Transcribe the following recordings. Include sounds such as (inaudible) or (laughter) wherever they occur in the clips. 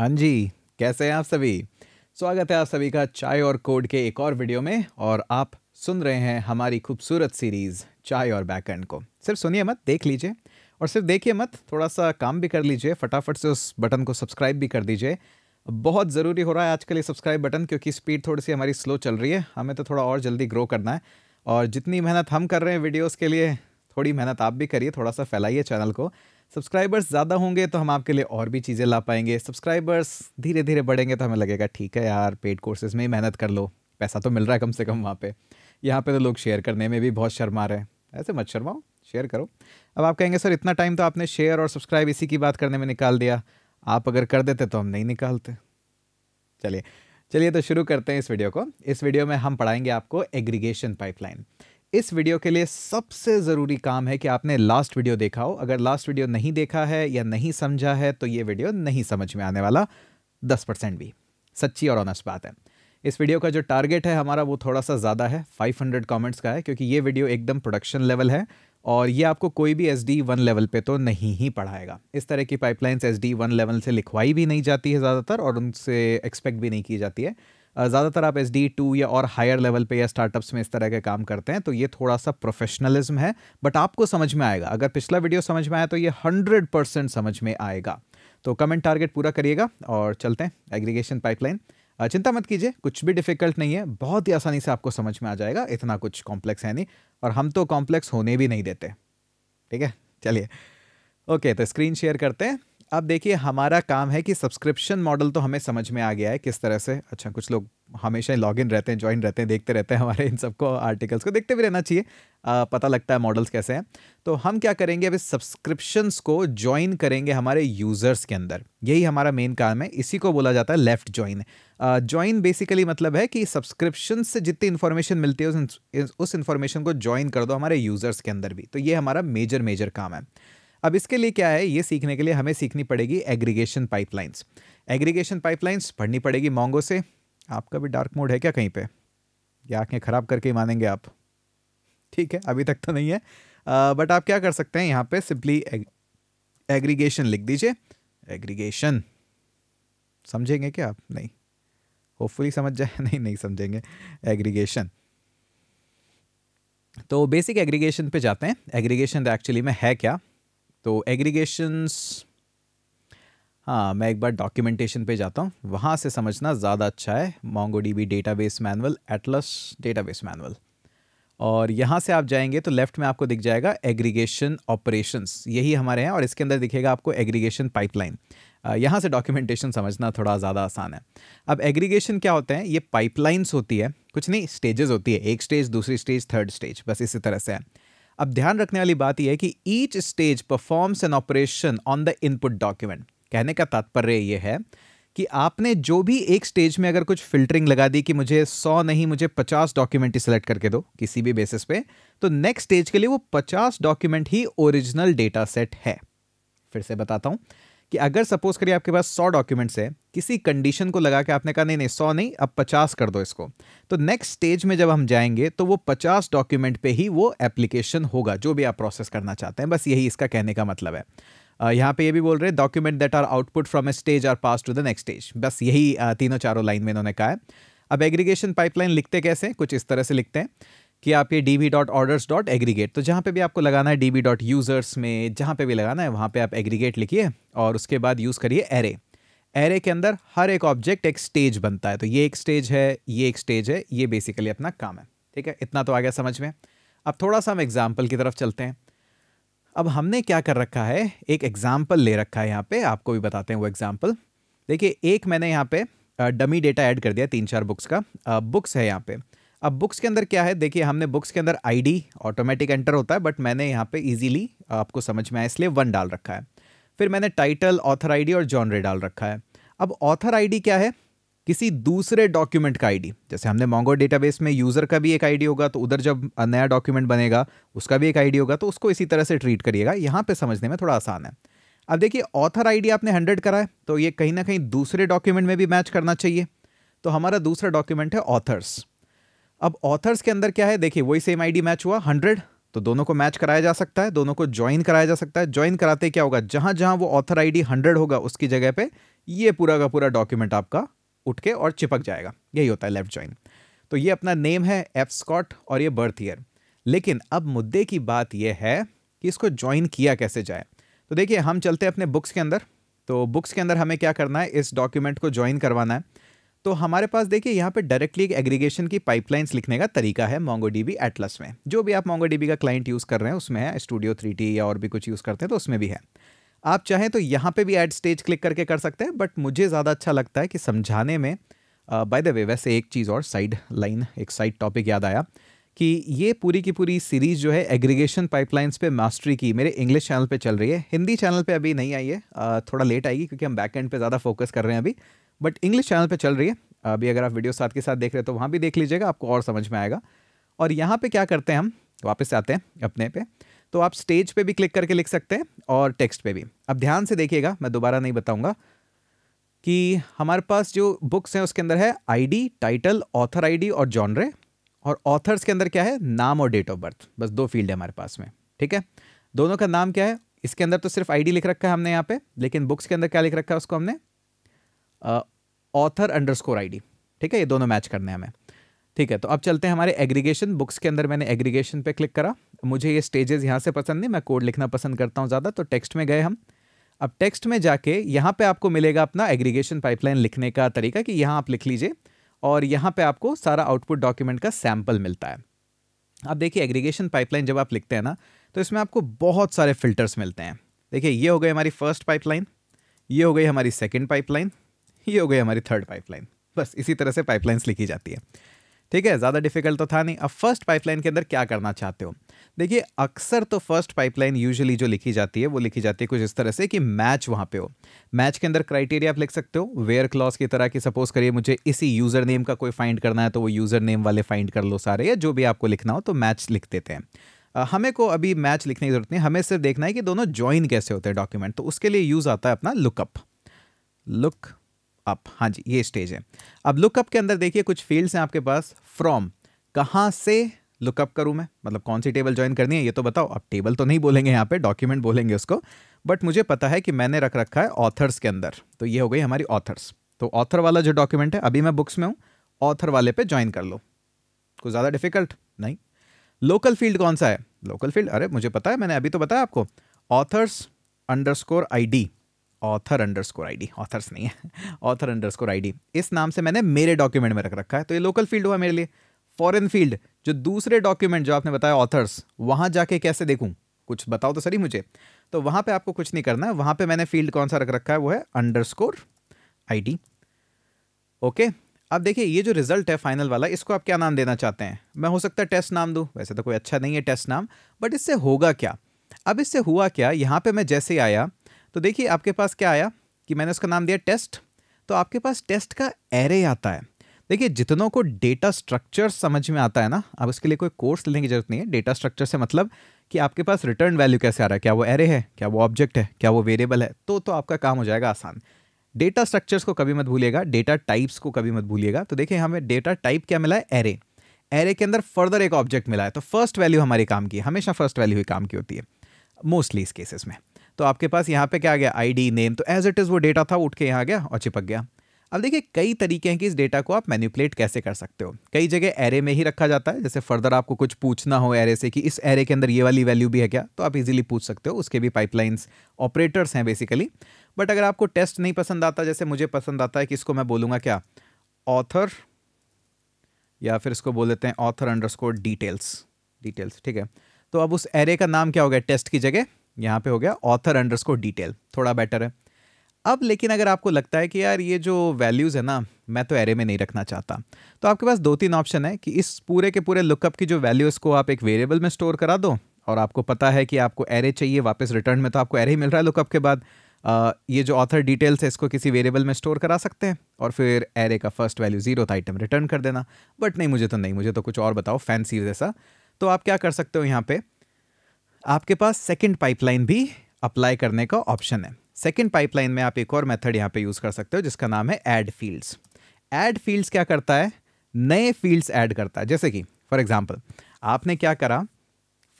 हाँ जी कैसे हैं आप सभी स्वागत है आप सभी का चाय और कोड के एक और वीडियो में और आप सुन रहे हैं हमारी खूबसूरत सीरीज़ चाय और बैकएंड को सिर्फ सुनिए मत देख लीजिए और सिर्फ देखिए मत थोड़ा सा काम भी कर लीजिए फटाफट से उस बटन को सब्सक्राइब भी कर दीजिए बहुत ज़रूरी हो रहा है आजकल ये सब्सक्राइब बटन क्योंकि स्पीड थोड़ी सी हमारी स्लो चल रही है हमें तो थोड़ा और जल्दी ग्रो करना है और जितनी मेहनत हम कर रहे हैं वीडियोज़ के लिए थोड़ी मेहनत आप भी करिए थोड़ा सा फैलाइए चैनल को सब्सक्राइबर्स ज़्यादा होंगे तो हम आपके लिए और भी चीज़ें ला पाएंगे सब्सक्राइबर्स धीरे धीरे बढ़ेंगे तो हमें लगेगा ठीक है यार पेड कोर्सेज में ही मेहनत कर लो पैसा तो मिल रहा है कम से कम वहाँ पर यहाँ पर तो लोग शेयर करने में भी बहुत शर्मा रहे हैं ऐसे मत शर्माओ शेयर करो अब आप कहेंगे सर इतना टाइम तो आपने शेयर और सब्सक्राइब इसी की बात करने में निकाल दिया आप अगर कर देते तो हम नहीं निकालते चलिए चलिए तो शुरू करते हैं इस वीडियो को इस वीडियो में हम पढ़ाएंगे आपको एग्रीगेशन पाइपलाइन इस वीडियो के लिए सबसे ज़रूरी काम है कि आपने लास्ट वीडियो देखा हो अगर लास्ट वीडियो नहीं देखा है या नहीं समझा है तो ये वीडियो नहीं समझ में आने वाला दस परसेंट भी सच्ची और ऑनेस्ट बात है इस वीडियो का जो टारगेट है हमारा वो थोड़ा सा ज़्यादा है 500 कमेंट्स का है क्योंकि ये वीडियो एकदम प्रोडक्शन लेवल है और ये आपको कोई भी एस डी वन लेवल पर तो नहीं ही पढ़ाएगा इस तरह की pipelines S D one level से लिखवाई भी नहीं जाती है ज़्यादातर और उनसे एक्सपेक्ट भी नहीं की जाती है ज़्यादातर आप एस डी टू या और हायर लेवल पे या स्टार्टअप्स में इस तरह के काम करते हैं तो ये थोड़ा सा प्रोफेशनलिज्म है बट आपको समझ में आएगा अगर पिछला वीडियो समझ में आया तो ये हंड्रेड परसेंट समझ में आएगा तो कमेंट टारगेट पूरा करिएगा और चलते हैं एग्रीगेशन पाइपलाइन चिंता मत कीजिए कुछ भी डिफिकल्ट नहीं है बहुत ही आसानी से आपको समझ में आ जाएगा इतना कुछ कॉम्प्लेक्स है नहीं और हम तो कॉम्प्लेक्स होने भी नहीं देते ठीक है चलिए ओके तो स्क्रीन शेयर करते हैं अब देखिए हमारा काम है कि सब्सक्रिप्शन मॉडल तो हमें समझ में आ गया है किस तरह से अच्छा कुछ लोग हमेशा लॉग इन रहते हैं ज्वाइन रहते हैं देखते रहते हैं हमारे इन सबको आर्टिकल्स को देखते भी रहना चाहिए पता लगता है मॉडल्स कैसे हैं तो हम क्या करेंगे अब इस सब्सक्रिप्शंस को ज्वाइन करेंगे हमारे यूज़र्स के अंदर यही हमारा मेन काम है इसी को बोला जाता है लेफ़्ट ज्वाइन ज्वाइन बेसिकली मतलब है कि सब्सक्रिप्शन से जितनी इन्फॉर्मेशन मिलती है उस इन्फॉर्मेशन को ज्वाइन कर दो हमारे यूज़र्स के अंदर भी तो ये हमारा मेजर मेजर काम है अब इसके लिए क्या है ये सीखने के लिए हमें सीखनी पड़ेगी एग्रीगेशन पाइपलाइंस एग्रीगेशन पाइपलाइंस पढ़नी पड़ेगी मोंगो से आपका भी डार्क मोड है क्या कहीं पे या आँखें ख़राब करके ही मानेंगे आप ठीक है अभी तक तो नहीं है बट आप क्या कर सकते हैं यहाँ पे सिंपली एग्रीगेशन लिख दीजिए एग्रीगेशन समझेंगे क्या आप नहीं होपफुली समझ जाए (laughs) नहीं नहीं समझेंगे एग्रीगेशन तो बेसिक एग्रीगेशन पे जाते हैं एग्रीगेशन एक्चुअली में है क्या तो एग्रीगेशंस हाँ मैं एक बार डॉक्यूमेंटेशन पे जाता हूँ वहाँ से समझना ज़्यादा अच्छा है Mongo database manual Atlas database manual और यहाँ से आप जाएंगे तो लेफ्ट में आपको दिख जाएगा एग्रीगेशन ऑपरेशंस यही हमारे हैं और इसके अंदर दिखेगा आपको एग्रीगेशन पाइपलाइन यहाँ से डॉक्यूमेंटेशन समझना थोड़ा ज़्यादा आसान है अब एग्रीगेशन क्या होते हैं ये पाइपलाइंस होती है कुछ नहीं स्टेजेस होती है एक स्टेज दूसरी स्टेज थर्ड स्टेज बस इसी तरह से है अब ध्यान रखने वाली बात यह है कि each stage performs an operation on the input document कहने का तात्पर्य यह है कि आपने जो भी एक स्टेज में अगर कुछ फिल्टरिंग लगा दी कि मुझे 100 नहीं मुझे 50 डॉक्यूमेंट ही सिलेक्ट करके दो किसी भी बेसिस पे तो नेक्स्ट स्टेज के लिए वो 50 डॉक्यूमेंट ही ओरिजिनल डेटा सेट है फिर से बताता हूं कि अगर सपोज करिए आपके पास सौ डॉक्यूमेंट्स है किसी कंडीशन को लगा के आपने कहा नहीं नहीं सौ नहीं अब पचास कर दो इसको तो नेक्स्ट स्टेज में जब हम जाएंगे तो वो पचास डॉक्यूमेंट पे ही वो एप्लीकेशन होगा जो भी आप प्रोसेस करना चाहते हैं बस यही इसका कहने का मतलब है यहाँ पे ये भी बोल रहे हैं document that are output from a stage are pass to the next stage बस यही तीनों चारों लाइन में इन्होंने कहा है अब एग्रीगेशन पाइपलाइन लिखते कैसे कुछ इस तरह से लिखते हैं कि आप ये D B dot orders dot aggregate तो जहाँ पे भी आपको लगाना है डी बी डॉट यूज़र्स में जहाँ पे भी लगाना है वहाँ पे आप एग्रीगेट लिखिए और उसके बाद यूज़ करिए एरे एरे के अंदर हर एक ऑब्जेक्ट एक स्टेज बनता है तो ये एक स्टेज है ये एक स्टेज है ये बेसिकली अपना काम है ठीक है इतना तो आ गया समझ में अब थोड़ा सा हम एग्जाम्पल की तरफ चलते हैं अब हमने क्या कर रखा है एक एग्जाम्पल ले रखा है यहाँ पर आपको भी बताते हैं वो एग्जाम्पल देखिए एक मैंने यहाँ पर डमी डेटा ऐड कर दिया तीन चार बुक्स का बुक्स है यहाँ पर अब बुक्स के अंदर क्या है देखिए हमने बुक्स के अंदर आईडी ऑटोमेटिक एंटर होता है बट मैंने यहाँ पे इजीली आपको समझ में आया इसलिए वन डाल रखा है फिर मैंने टाइटल ऑथर आईडी और जॉनरे डाल रखा है अब ऑथर आईडी क्या है किसी दूसरे डॉक्यूमेंट का आईडी जैसे हमने मोंगो डेटाबेस में यूज़र का भी एक आईडी होगा तो उधर जब नया डॉक्यूमेंट बनेगा उसका भी एक आईडी होगा तो उसको इसी तरह से ट्रीट करिएगा यहाँ पे समझने में थोड़ा आसान है अब देखिए ऑथर आईडी आपने हंड्रेड करा है तो ये कहीं ना कहीं दूसरे डॉक्यूमेंट में भी मैच करना चाहिए तो हमारा दूसरा डॉक्यूमेंट है ऑथर्स अब ऑथर्स के अंदर क्या है देखिए वही सेम आईडी मैच हुआ हंड्रेड तो दोनों को मैच कराया जा सकता है दोनों को ज्वाइन कराया जा सकता है ज्वाइन कराते क्या होगा जहां जहां वो ऑथर आईडी हंड्रेड होगा उसकी जगह पे ये पूरा का पूरा डॉक्यूमेंट आपका उठ के और चिपक जाएगा यही होता है लेफ्ट ज्वाइन तो ये अपना नेम है एफ स्कॉट और ये बर्थ ईयर लेकिन अब मुद्दे की बात यह है कि इसको ज्वाइन किया कैसे जाए तो देखिए हम चलते हैं अपने बुक्स के अंदर तो बुक्स के अंदर हमें क्या करना है इस डॉक्यूमेंट को ज्वाइन करवाना है तो हमारे पास देखिए यहाँ पे डायरेक्टली एक एग्रीगेशन की पाइपलाइंस लिखने का तरीका है MongoDB एटलस में जो भी आप MongoDB का क्लाइंट यूज़ कर रहे हैं उसमें है स्टूडियो थ्री या और भी कुछ यूज़ करते हैं तो उसमें भी है आप चाहें तो यहाँ पे भी एड स्टेज क्लिक करके कर सकते हैं बट मुझे ज़्यादा अच्छा लगता है कि समझाने में बाय द वे वैसे एक चीज़ और साइड लाइन एक साइड टॉपिक याद आया कि ये पूरी की पूरी सीरीज़ जो है एग्रीगेशन पाइपलाइंस पे मास्टरी की मेरे इंग्लिश चैनल पे चल रही है हिंदी चैनल पे अभी नहीं आई है थोड़ा लेट आएगी क्योंकि हम बैक एंड पे ज़्यादा फोकस कर रहे हैं अभी बट इंग्लिश चैनल पे चल रही है अभी अगर आप वीडियो साथ के साथ देख रहे हैं तो वहाँ भी देख लीजिएगा आपको और समझ में आएगा और यहाँ पे क्या करते हैं हम वापस आते हैं अपने पे तो आप स्टेज पे भी क्लिक करके लिख सकते हैं और टेक्स्ट पे भी अब ध्यान से देखिएगा मैं दोबारा नहीं बताऊँगा कि हमारे पास जो बुक्स हैं उसके अंदर है आई टाइटल ऑथर आई और जॉनरे और ऑथर्स के अंदर क्या है नाम और डेट ऑफ बर्थ बस दो फील्ड है हमारे पास में ठीक है दोनों का नाम क्या है इसके अंदर तो सिर्फ आईडी लिख रखा है हमने यहाँ पे लेकिन बुक्स के अंदर क्या लिख रखा है उसको हमने ऑथर अंडर स्कोर आई ठीक है ये दोनों मैच करने हैं हमें ठीक है तो अब चलते हैं हमारे एग्रीगेशन बुक्स के अंदर मैंने एग्रीगेशन पे क्लिक करा मुझे ये स्टेजेस यहाँ से पसंद नहीं मैं कोड लिखना पसंद करता हूँ ज़्यादा तो टेक्स्ट में गए हम अब टेक्स्ट में जाके यहाँ पे आपको मिलेगा अपना एग्रीगेशन पाइपलाइन लिखने का तरीका कि यहाँ आप लिख लीजिए और यहाँ पर आपको सारा आउटपुट डॉक्यूमेंट का सैम्पल मिलता है अब देखिए एग्रीगेशन पाइपलाइन जब आप लिखते हैं ना तो इसमें आपको बहुत सारे फिल्टर्स मिलते हैं देखिए ये हो गई हमारी फर्स्ट पाइपलाइन ये हो गई हमारी सेकेंड पाइपलाइन ये हो गई हमारी थर्ड पाइपलाइन बस इसी तरह से पाइपलाइंस लिखी जाती है ठीक है ज़्यादा डिफिकल्ट तो था नहीं अब फर्स्ट पाइपलाइन के अंदर क्या करना चाहते हो देखिए अक्सर तो फर्स्ट पाइपलाइन यूजुअली जो लिखी जाती है वो लिखी जाती है कुछ इस तरह से कि मैच वहाँ पे हो मैच के अंदर क्राइटेरिया आप लिख सकते हो वेयर क्लॉज की तरह कि सपोज करिए मुझे इसी यूज़र नेम का कोई फाइंड करना है तो वो यूज़र नेम वाले फाइंड कर लो सारे या जो भी आपको लिखना हो तो मैच लिख देते हैं हमें को अभी मैच लिखने की जरूरत नहीं हमें सिर्फ देखना है कि दोनों ज्वाइन कैसे होते हैं डॉक्यूमेंट तो उसके लिए यूज़ आता है अपना लुकअप लुक अप हाँ जी ये स्टेज है अब लुकअप के अंदर देखिए कुछ फील्ड्स हैं आपके पास फ्रॉम कहाँ से लुकअप करूँ मैं मतलब कौन सी टेबल ज्वाइन करनी है ये तो बताओ अब टेबल तो नहीं बोलेंगे यहाँ पे डॉक्यूमेंट बोलेंगे उसको बट मुझे पता है कि मैंने रख रखा है ऑथर्स के अंदर तो ये हो गई हमारी ऑथर्स तो ऑथर वाला जो डॉक्यूमेंट है अभी मैं बुक्स में हूँ ऑथर वाले पे ज्वाइन कर लो कुछ ज़्यादा डिफिकल्ट नहीं लोकल फील्ड कौन सा है लोकल फील्ड अरे मुझे पता है मैंने अभी तो बताया आपको authors underscore I D author underscore I D authors नहीं है author underscore I D इस नाम से मैंने मेरे डॉक्यूमेंट में रख रखा है तो ये लोकल फील्ड हुआ मेरे लिए फॉरेन फील्ड जो दूसरे डॉक्यूमेंट जो आपने बताया ऑथर्स वहाँ जाके कैसे देखूँ कुछ बताओ तो सही मुझे तो वहाँ पे आपको कुछ नहीं करना है वहाँ पे मैंने फील्ड कौन सा रख रखा है वो है अंडर स्कोर आई ओके अब देखिए ये जो रिजल्ट है फाइनल वाला इसको आप क्या नाम देना चाहते हैं मैं हो सकता है टेस्ट नाम दूँ वैसे तो कोई अच्छा नहीं है टेस्ट नाम बट इससे होगा क्या अब इससे हुआ क्या यहाँ पर मैं जैसे आया तो देखिए आपके पास क्या आया कि मैंने उसका नाम दिया टेस्ट तो आपके पास टेस्ट का एरे आता है देखिए जितनों को डेटा स्ट्रक्चर समझ में आता है ना अब उसके लिए कोई कोर्स लेने की जरूरत नहीं है डेटा स्ट्रक्चर से मतलब कि आपके पास रिटर्न वैल्यू कैसे आ रहा है क्या वो एरे है क्या वो ऑब्जेक्ट है क्या वो वेरिएबल है तो तो आपका काम हो जाएगा आसान डेटा स्ट्रक्चर्स को कभी मत भूलिएगा डेटा टाइप्स को कभी मत भूलिएगा तो देखिए हमें डेटा टाइप क्या मिला है एरे एरे के अंदर फर्दर एक ऑब्जेक्ट मिला है तो फर्स्ट वैल्यू हमारे काम की हमेशा फर्स्ट वैल्यू ही काम की होती है मोस्टली इस केसेस में तो आपके पास यहाँ पे क्या आ गया आईडी नेम तो एज इट इज़ वो डेटा था उठ के यहाँ गया और चिपक गया अब देखिए कई तरीके हैं कि इस डेटा को आप मैनिपुलेट कैसे कर सकते हो कई जगह एरे में ही रखा जाता है जैसे फर्दर आपको कुछ पूछना हो एरे से कि इस एरे के अंदर ये वाली वैल्यू भी है क्या तो आप इजीली पूछ सकते हो उसके भी पाइपलाइंस ऑपरेटर्स हैं बेसिकली बट अगर आपको टेस्ट नहीं पसंद आता जैसे मुझे पसंद आता है कि इसको मैं बोलूँगा क्या ऑथर या फिर इसको बोल देते हैं ऑथर अंडर डिटेल्स डिटेल्स ठीक है तो अब उस एरे का नाम क्या हो गया टेस्ट की जगह यहाँ पे हो गया ऑथर को डिटेल थोड़ा बेटर है अब लेकिन अगर आपको लगता है कि यार ये जो वैल्यूज़ है ना मैं तो एरे में नहीं रखना चाहता तो आपके पास दो तीन ऑप्शन है कि इस पूरे के पूरे लुकअप की जो वैल्यूज़ को आप एक वेरिएबल में स्टोर करा दो और आपको पता है कि आपको एरे चाहिए वापस रिटर्न में तो आपको एरे ही मिल रहा है लुकअप के बाद आ, ये जो ऑथर डिटेल्स है इसको किसी वेरिएबल में स्टोर करा सकते हैं और फिर एरे का फर्स्ट वैल्यू जीरो था आइटम रिटर्न कर देना बट नहीं मुझे तो नहीं मुझे तो कुछ और बताओ फैंसी जैसा तो आप क्या कर सकते हो यहाँ पर आपके पास सेकेंड पाइपलाइन भी अप्लाई करने का ऑप्शन है सेकेंड पाइपलाइन में आप एक और मेथड यहाँ पे यूज़ कर सकते हो जिसका नाम है एड फील्ड्स एड फील्ड्स क्या करता है नए फील्ड्स ऐड करता है जैसे कि फॉर एग्जाम्पल आपने क्या करा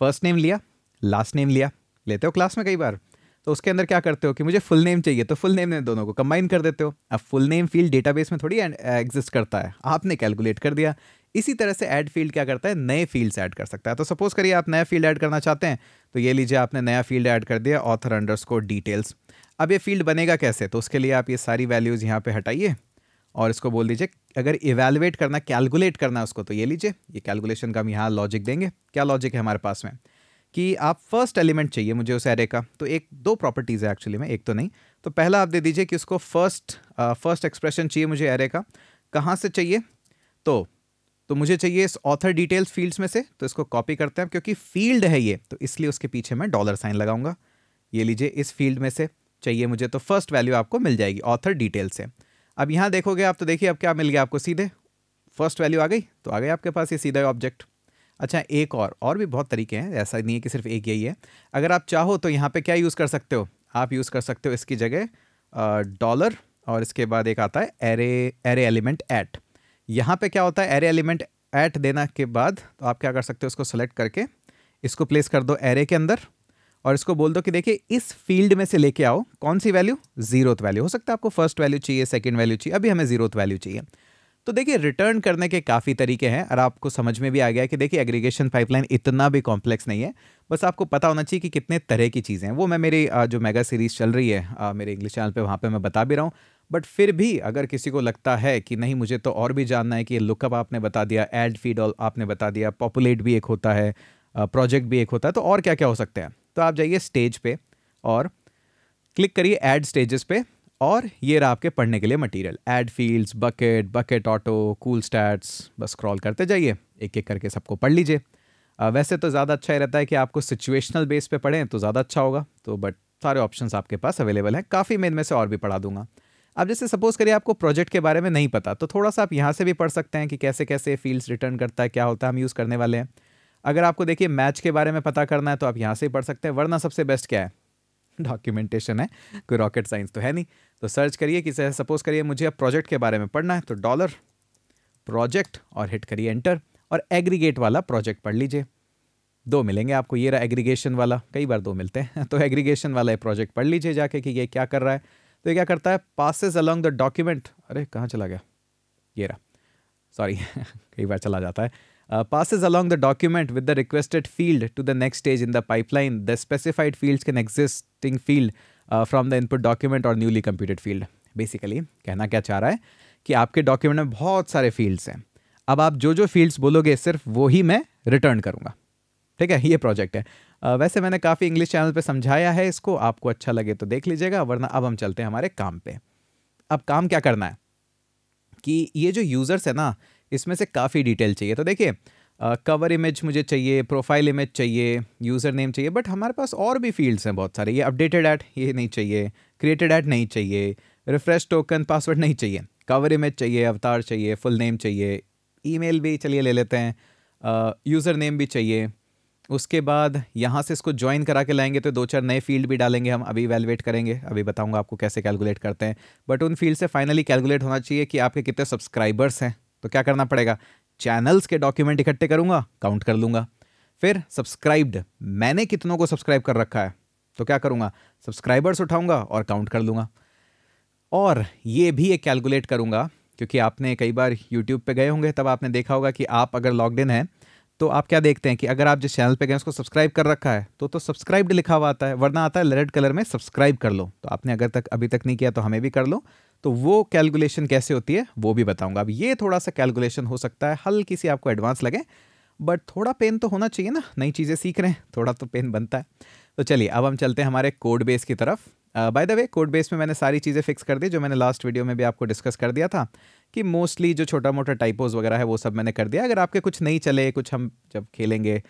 फर्स्ट नेम लिया लास्ट नेम लिया लेते हो क्लास में कई बार तो उसके अंदर क्या करते हो कि मुझे फुल नेम चाहिए तो फुल नेम ने दोनों को कंबाइन कर देते हो अब फुल नेम फील्ड डेटाबेस में थोड़ी एग्जिस्ट uh, करता है आपने कैलकुलेट कर दिया इसी तरह से ऐड फील्ड क्या करता है नए फील्ड्स ऐड कर सकता है तो सपोज करिए आप नया फील्ड ऐड करना चाहते हैं तो ये लीजिए आपने नया फील्ड ऐड कर दिया ऑथर अंडरस्कोर डिटेल्स अब ये फील्ड बनेगा कैसे तो उसके लिए आप ये सारी वैल्यूज़ यहाँ पर हटाइए और इसको बोल दीजिए अगर इवेलुएट करना कैलकुलेट करना उसको तो ये लीजिए ये कैलकुलेशन का हम यहाँ लॉजिक देंगे क्या लॉजिक है हमारे पास में कि आप फर्स्ट एलिमेंट चाहिए मुझे उस एरे का तो एक दो प्रॉपर्टीज़ है एक्चुअली में एक तो नहीं तो पहला आप दे दीजिए कि उसको फर्स्ट फर्स्ट एक्सप्रेशन चाहिए मुझे एरे का कहाँ से चाहिए तो तो मुझे चाहिए इस ऑथर डिटेल्स फील्ड्स में से तो इसको कॉपी करते हैं क्योंकि फील्ड है ये तो इसलिए उसके पीछे मैं डॉलर साइन लगाऊंगा ये लीजिए इस फील्ड में से चाहिए मुझे तो फर्स्ट वैल्यू आपको मिल जाएगी ऑथर डिटेल से अब यहाँ देखोगे आप तो देखिए अब क्या मिल गया आपको सीधे फर्स्ट वैल्यू आ गई तो आ गई आपके पास ये सीधा ऑब्जेक्ट अच्छा एक और और भी बहुत तरीके हैं ऐसा नहीं है कि सिर्फ एक यही है अगर आप चाहो तो यहाँ पे क्या यूज़ कर सकते हो आप यूज़ कर सकते हो इसकी जगह डॉलर और इसके बाद एक आता है एरे एरे एलिमेंट एट यहाँ पे क्या होता है एरे एलिमेंट ऐट देना के बाद तो आप क्या कर सकते हो उसको सेलेक्ट करके इसको प्लेस कर दो एरे के अंदर और इसको बोल दो कि देखिए इस फील्ड में से लेके आओ कौन सी वैल्यू जीरोथ वैल्यू हो सकता है आपको फर्स्ट वैल्यू चाहिए सेकेंड वैल्यू चाहिए अभी हमें जीरोथ वैल्यू चाहिए तो देखिए रिटर्न करने के काफ़ी तरीके हैं और आपको समझ में भी आ गया कि देखिए एग्रीगेशन पाइपलाइन इतना भी कॉम्प्लेक्स नहीं है बस आपको पता होना चाहिए कि कितने तरह की चीज़ें हैं वो मैं मेरी जो मेगा सीरीज़ चल रही है मेरे इंग्लिश चैनल पे वहाँ पे मैं बता भी रहा हूँ बट फिर भी अगर किसी को लगता है कि नहीं मुझे तो और भी जानना है कि ये लुकअप आपने बता दिया एड फीड ऑल आपने बता दिया पॉपुलेट भी एक होता है प्रोजेक्ट भी एक होता है तो और क्या क्या हो सकते हैं तो आप जाइए स्टेज पे और क्लिक करिए एड स्टेजेस पे और ये रहा आपके पढ़ने के लिए material add fields bucket bucket auto cool stats बस क्रॉल करते जाइए एक एक करके सबको पढ़ लीजिए वैसे तो ज़्यादा अच्छा ही रहता है कि आपको सिचुएशनल बेस पे पढ़ें तो ज़्यादा अच्छा होगा तो बट सारे ऑप्शंस आपके पास अवेलेबल हैं काफ़ी मैं इनमें से और भी पढ़ा दूंगा अब जैसे सपोज करिए आपको प्रोजेक्ट के बारे में नहीं पता तो थोड़ा सा आप यहाँ से भी पढ़ सकते हैं कि कैसे कैसे फील्ड्स रिटर्न करता है क्या होता है हम यूज़ करने वाले हैं अगर आपको देखिए मैच के बारे में पता करना है तो आप यहाँ से ही पढ़ सकते हैं वरना सबसे बेस्ट क्या है डॉक्यूमेंटेशन है कोई रॉकेट साइंस तो है नहीं तो सर्च करिए कि सपोज करिए मुझे अब प्रोजेक्ट के बारे में पढ़ना है तो डॉलर प्रोजेक्ट और हिट करिए एंटर और एग्रीगेट वाला प्रोजेक्ट पढ़ लीजिए दो मिलेंगे आपको ये रहा एग्रीगेशन वाला कई बार दो मिलते हैं (laughs) तो एग्रीगेशन वाला ये प्रोजेक्ट पढ़ लीजिए जाके कि ये क्या कर रहा है तो ये क्या करता है पासिस अलॉन्ग द डॉक्यूमेंट अरे कहाँ चला गया ये रहा सॉरी (laughs) कई बार चला जाता है passes along the document with the requested field to the next stage in the pipeline the specified fields can existing field from the input document or newly computed field basically कहना क्या चाह रहा है कि आपके डॉक्यूमेंट में बहुत सारे फील्ड्स हैं अब आप जो जो फील्ड्स बोलोगे सिर्फ वो ही मैं रिटर्न करूँगा ठीक है ये प्रोजेक्ट है वैसे मैंने काफ़ी इंग्लिश चैनल पर समझाया है इसको आपको अच्छा लगे तो देख लीजिएगा वरना अब हम चलते हैं हमारे काम पर अब काम क्या करना है कि ये जो यूज़र्स है ना इसमें से काफ़ी डिटेल चाहिए तो देखिए कवर इमेज मुझे चाहिए प्रोफाइल इमेज चाहिए यूज़र नेम चाहिए बट हमारे पास और भी फील्ड्स हैं बहुत सारे ये अपडेटेड ऐट ये नहीं चाहिए क्रिएटेड ऐट नहीं चाहिए रिफ्रेश टोकन पासवर्ड नहीं चाहिए कवर इमेज चाहिए अवतार चाहिए फुल नेम चाहिए ईमेल भी चलिए ले लेते हैं यूज़र नेम भी चाहिए उसके बाद यहाँ से इसको ज्वाइन करा के लाएंगे तो दो चार नए फील्ड भी डालेंगे हम अभी वेलवेट करेंगे अभी बताऊँगा आपको कैसे कैलकुलेट करते हैं बट उन फील्ड से फाइनली कैलकुलेट होना चाहिए कि आपके कितने सब्सक्राइबर्स हैं तो क्या करना पड़ेगा चैनल्स के डॉक्यूमेंट इकट्ठे करूँगा काउंट कर लूँगा फिर सब्सक्राइब्ड मैंने कितनों को सब्सक्राइब कर रखा है तो क्या करूँगा सब्सक्राइबर्स उठाऊँगा और काउंट कर लूँगा और ये भी एक कैलकुलेट करूँगा क्योंकि आपने कई बार यूट्यूब पे गए होंगे तब आपने देखा होगा कि आप अगर लॉगड इन हैं तो आप क्या देखते हैं कि अगर आप जिस चैनल पे गए उसको सब्सक्राइब कर रखा है तो तो सब्सक्राइब्ड लिखा हुआ आता है वरना आता है रेड कलर में सब्सक्राइब कर लो तो आपने अगर तक अभी तक नहीं किया तो हमें भी कर लो तो वो कैलकुलेशन कैसे होती है वो भी बताऊंगा अब ये थोड़ा सा कैलकुलेशन हो सकता है हल्की सी आपको एडवांस लगे बट थोड़ा पेन तो होना चाहिए ना नई चीज़ें सीख रहे हैं थोड़ा तो पेन बनता है तो चलिए अब हम चलते हैं हमारे कोड बेस की तरफ by the way code base में मैंने सारी चीज़ें फिक्स कर दी जो मैंने लास्ट वीडियो में भी आपको डिस्कस कर दिया था कि मोस्टली जो छोटा मोटा टाइपोज वगैरह है वो सब मैंने कर दिया अगर आपके कुछ नहीं चले कुछ हम जब खेलेंगे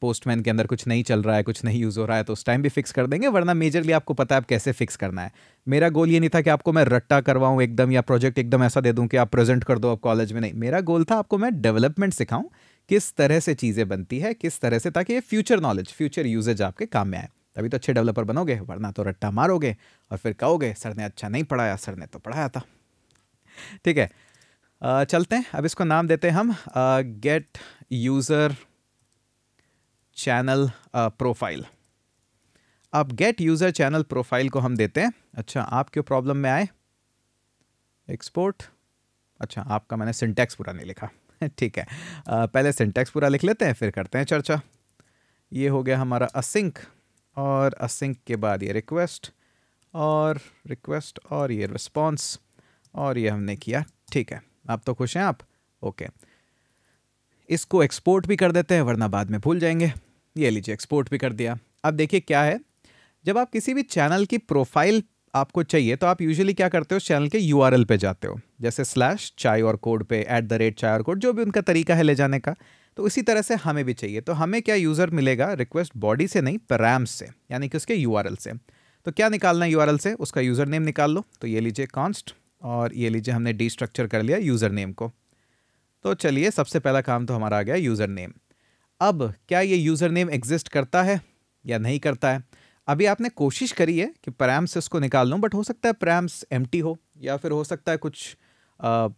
पोस्टमैन के अंदर कुछ नहीं चल रहा है कुछ नहीं यूज़ हो रहा है तो उस टाइम भी फिक्स कर देंगे वरना मेजरली आपको पता है आप कैसे फिक्स करना है मेरा गोल ये नहीं था कि आपको मैं रट्टा करवाऊँ एकदम या प्रोजेक्ट एकदम ऐसा दे दूँ कि आप प्रेजेंट कर दो आप कॉलेज में नहीं मेरा गोल था आपको मैं डेवलपमेंट सिखाऊँ किस तरह से चीज़ें बनती है किस तरह से ताकि ये फ्यूचर नॉलेज फ्यूचर यूजेज आपके काम में आए तभी तो अच्छे डेवलपर बनोगे वरना तो रट्टा मारोगे और फिर कहोगे सर ने अच्छा नहीं पढ़ाया सर ने तो पढ़ाया था ठीक है चलते हैं अब इसको नाम देते हैं हम गेट यूज़र चैनल प्रोफाइल अब गेट यूज़र चैनल प्रोफाइल को हम देते हैं अच्छा आप क्यों प्रॉब्लम में आए एक्सपोर्ट अच्छा आपका मैंने सिंटेक्स पूरा नहीं लिखा (laughs) ठीक है आ, पहले सिंटेक्स पूरा लिख लेते हैं फिर करते हैं चर्चा ये हो गया हमारा असिंक और असिंक के बाद ये रिक्वेस्ट और रिक्वेस्ट और ये रिस्पॉन्स और ये हमने किया ठीक है आप तो खुश हैं आप ओके इसको एक्सपोर्ट भी कर देते हैं वरना बाद में भूल जाएंगे ये लीजिए एक्सपोर्ट भी कर दिया अब देखिए क्या है जब आप किसी भी चैनल की प्रोफाइल आपको चाहिए तो आप यूजुअली क्या करते हो उस चैनल के यू पे जाते हो जैसे स्लैश चाय और कोड पे एट द रेट चाय और कोड जो भी उनका तरीका है ले जाने का तो इसी तरह से हमें भी चाहिए तो हमें क्या यूज़र मिलेगा रिक्वेस्ट बॉडी से नहीं पैराम से यानी कि उसके यू से तो क्या निकालना है यू से उसका यूज़र नेम निकाल लो तो ये लीजिए कॉन्स्ट और ये लीजिए हमने डी स्ट्रक्चर कर लिया यूज़र नेम को तो चलिए सबसे पहला काम तो हमारा आ गया यूज़र नेम अब क्या ये यूज़र नेम एग्जिस्ट करता है या नहीं करता है अभी आपने कोशिश करी है कि प्रैम्स से इसको निकाल लूँ बट हो सकता है प्रैम्स एम हो या फिर हो सकता है कुछ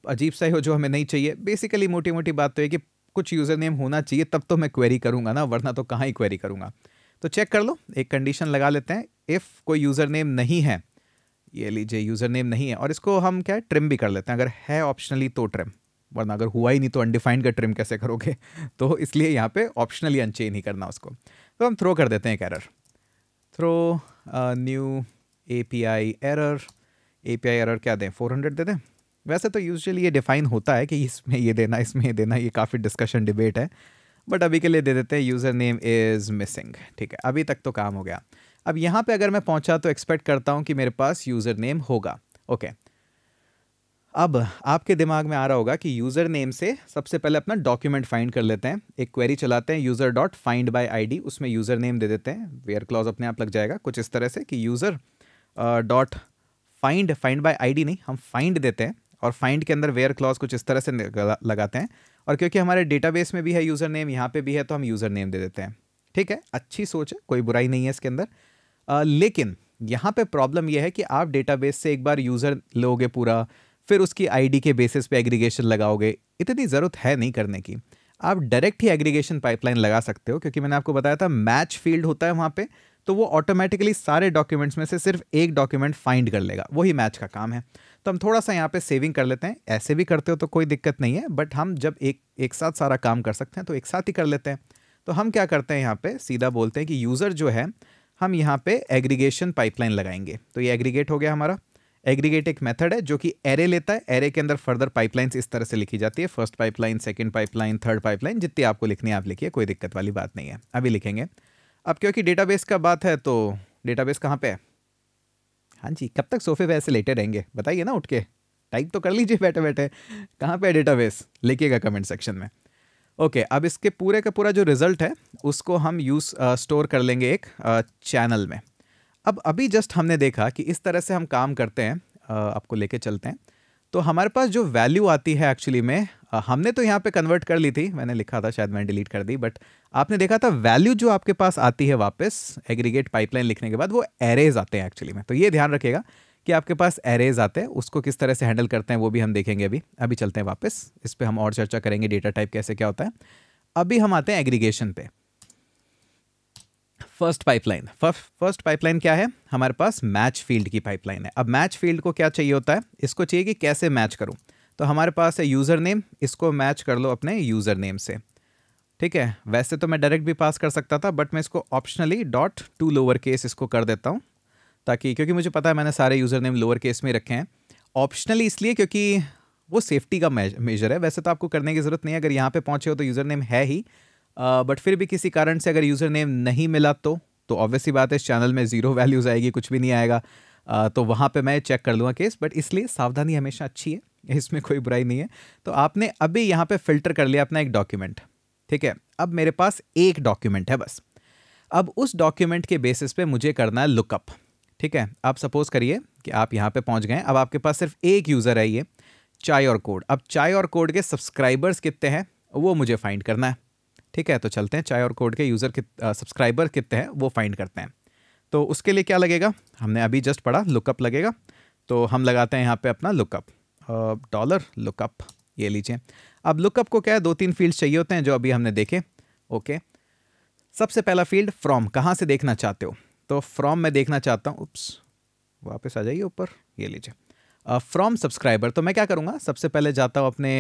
अजीब सा ही हो जो हमें नहीं चाहिए बेसिकली मोटी मोटी बात तो है कि कुछ यूज़र नेम होना चाहिए तब तो मैं क्वेरी करूँगा ना वरना तो कहाँ ही क्वेरी करूँगा तो चेक कर लो एक कंडीशन लगा लेते हैं इफ़ कोई यूज़र नेम नहीं है ये लीजिए यूज़र नेम नहीं है और इसको हम क्या है ट्रिम भी कर लेते हैं अगर है ऑप्शनली तो ट्रिम वरना अगर हुआ ही नहीं तो अनडिफाइंड का ट्रिम कैसे करोगे (laughs) तो इसलिए यहाँ पे ऑप्शनली अनचेन ही करना उसको तो हम थ्रो कर देते हैं एक error throw new A P I error A P I error क्या दें फोर हंड्रेड दे दें वैसे तो यूजली ये डिफाइन होता है कि इसमें ये देना इसमें ये देना ये काफ़ी डिस्कशन डिबेट है बट अभी के लिए दे देते हैं यूज़र नेम इज़ मिसिंग ठीक है अभी तक तो काम हो गया अब यहां पे अगर मैं पहुंचा तो एक्सपेक्ट करता हूं कि मेरे पास यूज़र नेम होगा ओके अब आपके दिमाग में आ रहा होगा कि यूज़र नेम से सबसे पहले अपना डॉक्यूमेंट फाइंड कर लेते हैं एक क्वेरी चलाते हैं user dot find by I उसमें यूज़र नेम दे देते हैं वेयर क्लॉज अपने आप लग जाएगा कुछ इस तरह से कि user dot find find by I नहीं हम फाइंड देते हैं और फाइंड के अंदर वेयर क्लॉज कुछ इस तरह से लगाते हैं और क्योंकि हमारे डेटाबेस में भी है यूज़र नेम यहाँ पे भी है तो हम यूज़र नेम दे देते हैं ठीक है अच्छी सोच है कोई बुराई नहीं है इसके अंदर लेकिन यहाँ पे प्रॉब्लम यह है कि आप डेटाबेस से एक बार यूज़र लोगे पूरा फिर उसकी आईडी के बेसिस पे एग्रीगेशन लगाओगे इतनी ज़रूरत है नहीं करने की आप डायरेक्ट ही एग्रीगेशन पाइपलाइन लगा सकते हो क्योंकि मैंने आपको बताया था मैच फील्ड होता है वहाँ पे तो वो ऑटोमेटिकली सारे डॉक्यूमेंट्स में से सिर्फ एक डॉक्यूमेंट फाइंड कर लेगा वही मैच का काम है तो हम थोड़ा सा यहाँ पे सेविंग कर लेते हैं ऐसे भी करते हो तो कोई दिक्कत नहीं है बट हम जब एक एक साथ सारा काम कर सकते हैं तो एक साथ ही कर लेते हैं तो हम क्या करते हैं यहाँ पे सीधा बोलते हैं कि यूज़र जो है हम यहाँ पे एग्रीगेशन पाइपलाइन लगाएंगे तो ये एग्रीगेट हो गया हमारा एग्रीगेट एक मेथड है जो कि एरे लेता है एरे के अंदर फर्दर पाइपलाइंस इस तरह से लिखी जाती है first pipeline second pipeline third pipeline जितनी आपको लिखनी है आप लिखिए कोई दिक्कत वाली बात नहीं है अभी लिखेंगे अब क्योंकि डेटाबेस का बात है तो डेटाबेस कहाँ पे है हाँ जी कब तक सोफे पे ऐसे लेटे रहेंगे बताइए ना उठ के टाइप तो कर लीजिए बैठे बैठे कहाँ पर है डेटा लिखिएगा कमेंट सेक्शन में ओके okay, अब इसके पूरे का पूरा जो रिजल्ट है उसको हम यूज स्टोर uh, कर लेंगे एक चैनल uh, में अब अभी जस्ट हमने देखा कि इस तरह से हम काम करते हैं uh, आपको लेके चलते हैं तो हमारे पास जो वैल्यू आती है एक्चुअली में हमने तो यहाँ पे कन्वर्ट कर ली थी मैंने लिखा था शायद मैंने डिलीट कर दी बट आपने देखा था वैल्यू जो आपके पास आती है वापस एग्रीगेट पाइपलाइन लिखने के बाद वो एरेज आते हैं एक्चुअली में तो ये ध्यान रखिएगा कि आपके पास एरेज आते हैं उसको किस तरह से हैंडल करते हैं वो भी हम देखेंगे अभी अभी चलते हैं वापस इस पर हम और चर्चा करेंगे डेटा टाइप कैसे क्या होता है अभी हम आते हैं एग्रीगेशन पे फर्स्ट पाइपलाइन फर्स्ट पाइपलाइन क्या है हमारे पास मैच फील्ड की पाइपलाइन है अब मैच फील्ड को क्या चाहिए होता है इसको चाहिए कि कैसे मैच करूँ तो हमारे पास है यूज़र नेम इसको मैच कर लो अपने यूज़र नेम से ठीक है वैसे तो मैं डायरेक्ट भी पास कर सकता था बट मैं इसको optionally dot to lower case इसको कर देता हूँ ताकि क्योंकि मुझे पता है मैंने सारे यूज़र नेम लोअर केस में रखे हैं ऑप्शनली इसलिए क्योंकि वो सेफ्टी का मेजर है वैसे तो आपको करने की ज़रूरत नहीं है अगर यहाँ पे पहुँचे हो तो यूज़र नेम है ही बट फिर भी किसी कारण से अगर यूज़र नेम नहीं मिला तो तो ऑब्वियसली बात है इस चैनल में ज़ीरो वैल्यूज़ आएगी कुछ भी नहीं आएगा आ, तो वहाँ पर मैं चेक कर लूँगा केस बट इसलिए सावधानी हमेशा अच्छी है इसमें कोई बुराई नहीं है तो आपने अभी यहाँ पर फिल्टर कर लिया अपना एक डॉक्यूमेंट ठीक है अब मेरे पास एक डॉक्यूमेंट है बस अब उस डॉक्यूमेंट के बेसिस पे मुझे करना है लुकअप ठीक है आप सपोज़ करिए कि आप यहाँ पे पहुँच गए अब आपके पास सिर्फ एक यूज़र है ये चाय और कोड अब चाय और कोड के सब्सक्राइबर्स कितने हैं वो मुझे फाइंड करना है ठीक है तो चलते हैं चाय और कोड के यूज़र कित सब्सक्राइबर कितने हैं वो फाइंड करते हैं तो उसके लिए क्या लगेगा हमने अभी जस्ट पढ़ा लुकअप लगेगा तो हम लगाते हैं यहाँ पर अपना लुकअप डॉलर लुकअप ये लीजिए अब लुकअप को क्या है दो तीन फील्ड चाहिए होते हैं जो अभी हमने देखे ओके सबसे पहला फील्ड फ्रॉम कहाँ से देखना चाहते हो तो फ्रॉम मैं देखना चाहता हूँ उप्स वापस आ जाइए ऊपर ये लीजिए फ्रॉम सब्सक्राइबर तो मैं क्या करूँगा सबसे पहले जाता हूँ अपने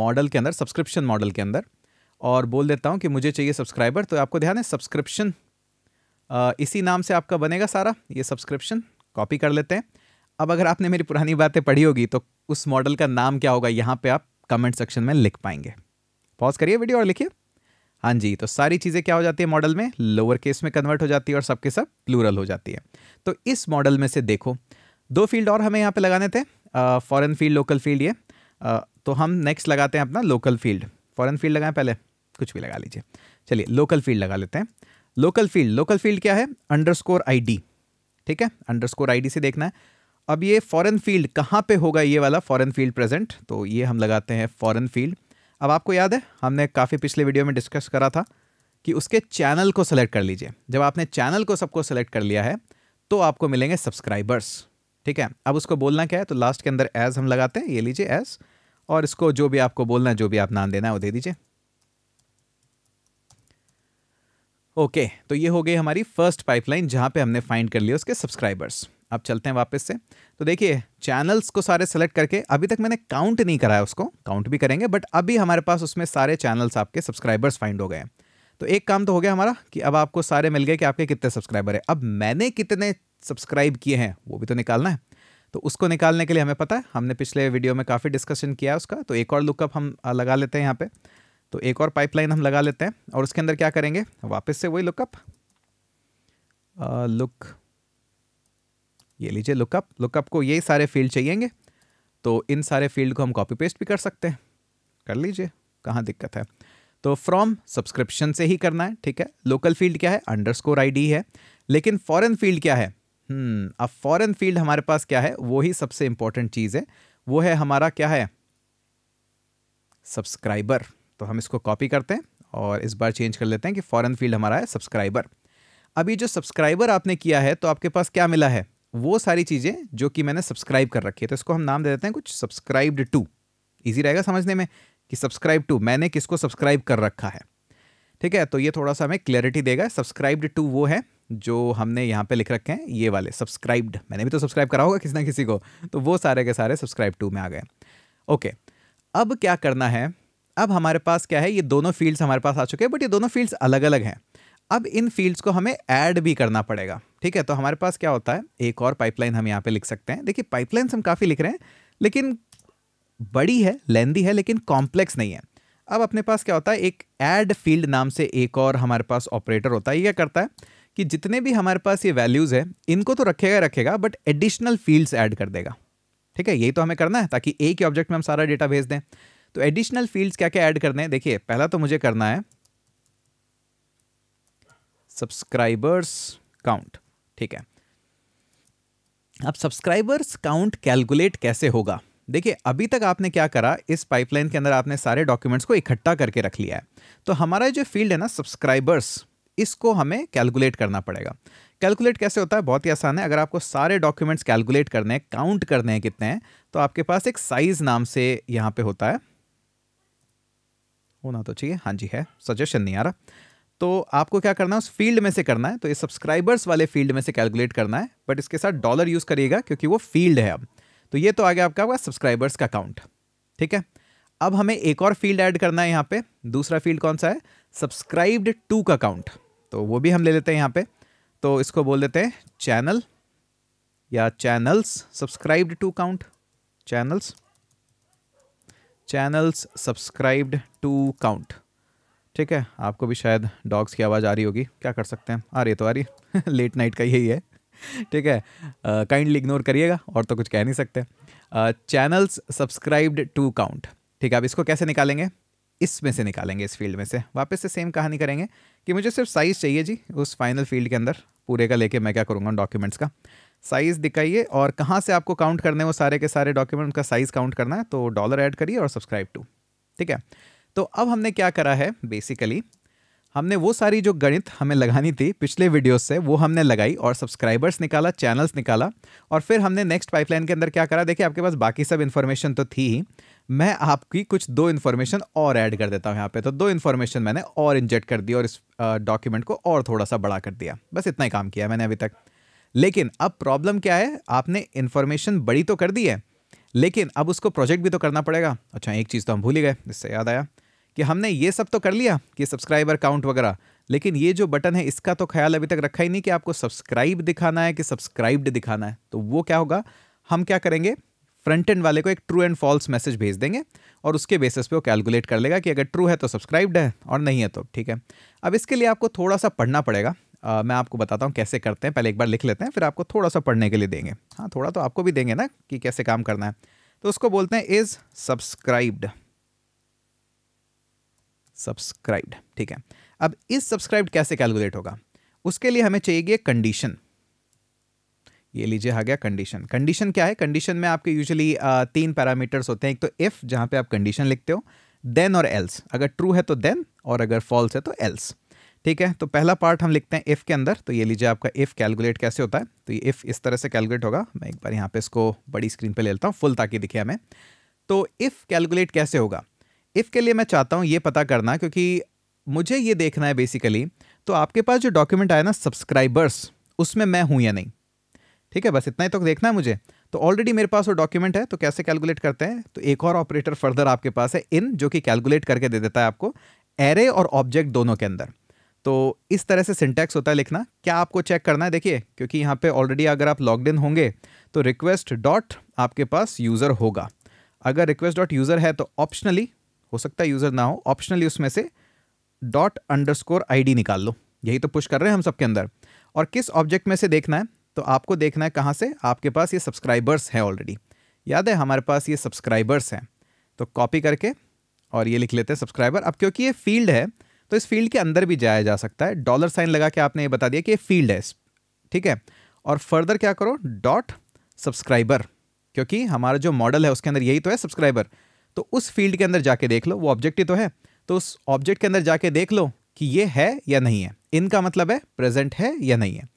मॉडल uh, के अंदर सब्सक्रिप्शन मॉडल के अंदर और बोल देता हूँ कि मुझे चाहिए सब्सक्राइबर तो आपको ध्यान है सब्सक्रिप्शन uh, इसी नाम से आपका बनेगा सारा ये सब्सक्रिप्शन कॉपी कर लेते हैं अब अगर आपने मेरी पुरानी बातें पढ़ी होगी तो उस मॉडल का नाम क्या होगा यहाँ पर आप कमेंट सेक्शन में लिख पाएंगे पॉज करिए वीडियो और लिखिए हाँ जी तो सारी चीज़ें क्या हो जाती है मॉडल में लोअर केस में कन्वर्ट हो जाती है और सबके सब प्लूरल हो जाती है तो इस मॉडल में से देखो दो फील्ड और हमें यहाँ पे लगाने थे फॉरेन फील्ड लोकल फील्ड ये आ, तो हम नेक्स्ट लगाते हैं अपना लोकल फील्ड फॉरेन फील्ड लगाएं पहले कुछ भी लगा लीजिए चलिए लोकल फील्ड लगा लेते हैं लोकल फील्ड लोकल फील्ड क्या है अंडर स्कोर ठीक है अंडर स्कोर से देखना है अब ये फॉरन फील्ड कहाँ पर होगा ये वाला फॉरन फील्ड प्रेजेंट तो ये हम लगाते हैं फॉरन फील्ड अब आपको याद है हमने काफ़ी पिछले वीडियो में डिस्कस करा था कि उसके चैनल को सेलेक्ट कर लीजिए जब आपने चैनल को सबको सेलेक्ट कर लिया है तो आपको मिलेंगे सब्सक्राइबर्स ठीक है अब उसको बोलना क्या है तो लास्ट के अंदर एज हम लगाते हैं ये लीजिए एज और इसको जो भी आपको बोलना है जो भी आप नाम देना है वो दे दीजिए ओके तो ये हो गई हमारी फर्स्ट पाइपलाइन जहाँ पे हमने फाइंड कर लिया उसके सब्सक्राइबर्स अब चलते हैं वापस से तो देखिए चैनल्स को सारे सेलेक्ट करके अभी तक मैंने काउंट नहीं कराया उसको काउंट भी करेंगे बट अभी हमारे पास उसमें सारे चैनल्स आपके सब्सक्राइबर्स फाइंड हो गए तो एक काम तो हो गया हमारा कि अब आपको सारे मिल गए कि आपके कितने सब्सक्राइबर है अब मैंने कितने सब्सक्राइब किए हैं वो भी तो निकालना है तो उसको निकालने के लिए हमें पता है हमने पिछले वीडियो में काफ़ी डिस्कशन किया उसका तो एक और लुकअप हम लगा लेते हैं यहाँ पे तो एक और पाइपलाइन हम लगा लेते हैं और उसके अंदर क्या करेंगे वापस से वही लुकअप लुक ये लीजिए लुकअप लुकअप को यही सारे फील्ड चाहिएंगे तो इन सारे फील्ड को हम कॉपी पेस्ट भी कर सकते हैं कर लीजिए कहाँ दिक्कत है तो फ्रॉम सब्सक्रिप्शन से ही करना है ठीक है लोकल फील्ड क्या है अंडर स्कोर आई है लेकिन फॉरन फील्ड क्या है hmm, अब फॉरन फील्ड हमारे पास क्या है वो ही सबसे इंपॉर्टेंट चीज़ है वो है हमारा क्या है सब्सक्राइबर तो हम इसको कॉपी करते हैं और इस बार चेंज कर लेते हैं कि फॉरन फील्ड हमारा है सब्सक्राइबर अभी जो सब्सक्राइबर आपने किया है तो आपके पास क्या मिला है वो सारी चीज़ें जो कि मैंने सब्सक्राइब कर रखी है तो इसको हम नाम दे देते हैं कुछ सब्सक्राइब्ड टू ईजी रहेगा समझने में कि सब्सक्राइब टू मैंने किसको सब्सक्राइब कर रखा है ठीक है तो ये थोड़ा सा हमें क्लैरिटी देगा सब्सक्राइब्ड टू वो है जो हमने यहाँ पे लिख रखे हैं ये वाले सब्सक्राइब्ड मैंने भी तो सब्सक्राइब करा होगा किसी ना किसी को तो वो सारे के सारे सब्सक्राइब टू में आ गए ओके अब क्या करना है अब हमारे पास क्या है ये दोनों फील्ड्स हमारे पास आ चुके हैं बट ये दोनों फील्ड्स अलग अलग हैं अब इन फील्ड्स को हमें ऐड भी करना पड़ेगा ठीक है तो हमारे पास क्या होता है एक और पाइपलाइन हम यहाँ पे लिख सकते हैं देखिए पाइपलाइन हम काफ़ी लिख रहे हैं लेकिन बड़ी है लेंदी है लेकिन कॉम्प्लेक्स नहीं है अब अपने पास क्या होता है एक एड फील्ड नाम से एक और हमारे पास ऑपरेटर होता है यह करता है कि जितने भी हमारे पास ये वैल्यूज़ है इनको तो रखेगा रखेगा बट एडिशनल फील्ड्स ऐड कर देगा ठीक है यही तो हमें करना है ताकि एक ही ऑब्जेक्ट में हम सारा डेटा भेज दें तो एडिशनल फील्ड्स क्या क्या ऐड करने हैं देखिए पहला तो मुझे करना है सब्सक्राइबर्स काउंट ठीक है अब सब्सक्राइबर्स काउंट कैलकुलेट कैसे होगा देखिए अभी तक आपने क्या करा इस पाइपलाइन के अंदर आपने सारे डॉक्यूमेंट्स को इकट्ठा करके रख लिया है तो हमारा जो फील्ड है ना सब्सक्राइबर्स इसको हमें कैलकुलेट करना पड़ेगा कैलकुलेट कैसे होता है बहुत ही आसान है अगर आपको सारे डॉक्यूमेंट्स कैलकुलेट करने हैं काउंट करने हैं कितने हैं तो आपके पास एक साइज नाम से यहाँ पे होता है होना तो चाहिए हाँ जी है सजेशन नहीं आ रहा तो आपको क्या करना है उस फील्ड में से करना है तो ये सब्सक्राइबर्स वाले फील्ड में से कैलकुलेट करना है बट इसके साथ डॉलर यूज़ करिएगा क्योंकि वो फील्ड है अब तो ये तो आ गया आपका सब्सक्राइबर्स का अकाउंट ठीक है अब हमें एक और फील्ड ऐड करना है यहाँ पे दूसरा फील्ड कौन सा है सब्सक्राइब्ड टू का अकाउंट तो वो भी हम ले लेते हैं यहाँ पे तो इसको बोल देते हैं चैनल या channels subscribed to count channels channels subscribed to count ठीक है आपको भी शायद डॉग्स की आवाज़ आ रही होगी क्या कर सकते हैं आ रही है तो आ रही है लेट (laughs) नाइट का यही है ठीक है काइंडली इग्नोर करिएगा और तो कुछ कह नहीं सकते चैनल्स सब्सक्राइब्ड टू काउंट ठीक है आप इसको कैसे निकालेंगे इसमें से निकालेंगे इस फील्ड में से वापस से सेम कहानी करेंगे कि मुझे सिर्फ साइज़ चाहिए जी उस फाइनल फील्ड के अंदर पूरे का लेके मैं क्या करूँगा डॉक्यूमेंट्स का साइज़ दिखाइए और कहाँ से आपको काउंट करने वो सारे के सारे डॉक्यूमेंट का साइज़ काउंट करना है तो डॉलर ऐड करिए और सब्सक्राइब टू ठीक है तो अब हमने क्या करा है बेसिकली हमने वो सारी जो गणित हमें लगानी थी पिछले वीडियोस से वो हमने लगाई और सब्सक्राइबर्स निकाला चैनल्स निकाला और फिर हमने नेक्स्ट पाइपलाइन के अंदर क्या करा देखिए आपके पास बाकी सब इन्फॉर्मेशन तो थी ही मैं आपकी कुछ दो इन्फॉर्मेशन और ऐड कर देता हूँ यहाँ पे तो दो इन्फॉर्मेशन मैंने और इंजेक्ट कर दी और इस डॉक्यूमेंट को और थोड़ा सा बड़ा कर दिया बस इतना ही काम किया मैंने अभी तक लेकिन अब प्रॉब्लम क्या है आपने इन्फॉर्मेशन बड़ी तो कर दी है लेकिन अब उसको प्रोजेक्ट भी तो करना पड़ेगा अच्छा एक चीज़ तो हम भूल ही गए इससे याद आया कि हमने ये सब तो कर लिया कि सब्सक्राइबर काउंट वगैरह लेकिन ये जो बटन है इसका तो ख्याल अभी तक रखा ही नहीं कि आपको सब्सक्राइब दिखाना है कि सब्सक्राइब्ड दिखाना है तो वो क्या होगा हम क्या करेंगे फ्रंट एंड वाले को एक ट्रू एंड फॉल्स मैसेज भेज देंगे और उसके बेसिस पे वो कैलकुलेट कर लेगा कि अगर ट्रू है तो सब्सक्राइब्ड है और नहीं है तो ठीक है अब इसके लिए आपको थोड़ा सा पढ़ना पड़ेगा आ, मैं आपको बताता हूँ कैसे करते हैं पहले एक बार लिख लेते हैं फिर आपको थोड़ा सा पढ़ने के लिए देंगे हाँ थोड़ा तो आपको भी देंगे ना कि कैसे काम करना है तो उसको बोलते हैं इज़ सब्सक्राइब्ड सब्सक्राइब्ड ठीक है अब इस सब्सक्राइब्ड कैसे कैलकुलेट होगा उसके लिए हमें चाहिए कंडीशन ये लीजिए आ गया कंडीशन कंडीशन क्या है कंडीशन में आपके यूजुअली तीन पैरामीटर्स होते हैं एक तो इफ़ जहां पे आप कंडीशन लिखते हो देन और एल्स अगर ट्रू है तो देन और अगर फॉल्स है तो एल्स ठीक है तो पहला पार्ट हम लिखते हैं इफ़ के अंदर तो ये लीजिए आपका इफ़ कैलकुलेट कैसे होता है तो ये इफ़ इस तरह से कैलकुलेट होगा मैं एक बार यहाँ पे इसको बड़ी स्क्रीन पर ले लेता हूँ फुल ताकि दिखे हमें तो इफ़ कैलकुलेट कैसे होगा इफ़ के लिए मैं चाहता हूँ ये पता करना क्योंकि मुझे ये देखना है बेसिकली तो आपके पास जो डॉक्यूमेंट आया ना सब्सक्राइबर्स उसमें मैं हूँ या नहीं ठीक है बस इतना ही तो देखना है मुझे तो ऑलरेडी मेरे पास वो डॉक्यूमेंट है तो कैसे कैलकुलेट करते हैं तो एक और ऑपरेटर फर्दर आपके पास है इन जो कि कैलकुलेट करके दे देता है आपको एरे और ऑब्जेक्ट दोनों के अंदर तो इस तरह से सिंटैक्स होता है लिखना क्या आपको चेक करना है देखिए क्योंकि यहाँ पे ऑलरेडी अगर आप लॉग इन होंगे तो रिक्वेस्ट डॉट आपके पास यूज़र होगा अगर रिक्वेस्ट डॉट यूज़र है तो ऑप्शनली हो सकता है यूज़र ना हो ऑप्शनली उसमें से डॉट अंडर स्कोर आई निकाल लो यही तो पुश कर रहे हैं हम सबके अंदर और किस ऑब्जेक्ट में से देखना है तो आपको देखना है कहाँ से आपके पास ये सब्सक्राइबर्स हैं ऑलरेडी याद है हमारे पास ये सब्सक्राइबर्स हैं तो कॉपी करके और ये लिख लेते हैं सब्सक्राइबर अब क्योंकि ये फील्ड है तो इस फील्ड के अंदर भी जाया जा सकता है डॉलर साइन लगा के आपने ये बता दिया कि ये फील्ड है ठीक है और फर्दर क्या करो डॉट सब्सक्राइबर क्योंकि हमारा जो मॉडल है उसके अंदर यही तो है सब्सक्राइबर तो उस फील्ड के अंदर जाके देख लो वो ऑब्जेक्ट ही तो है तो उस ऑब्जेक्ट के अंदर जाके देख लो कि ये है या नहीं है इनका मतलब है प्रेजेंट है या नहीं है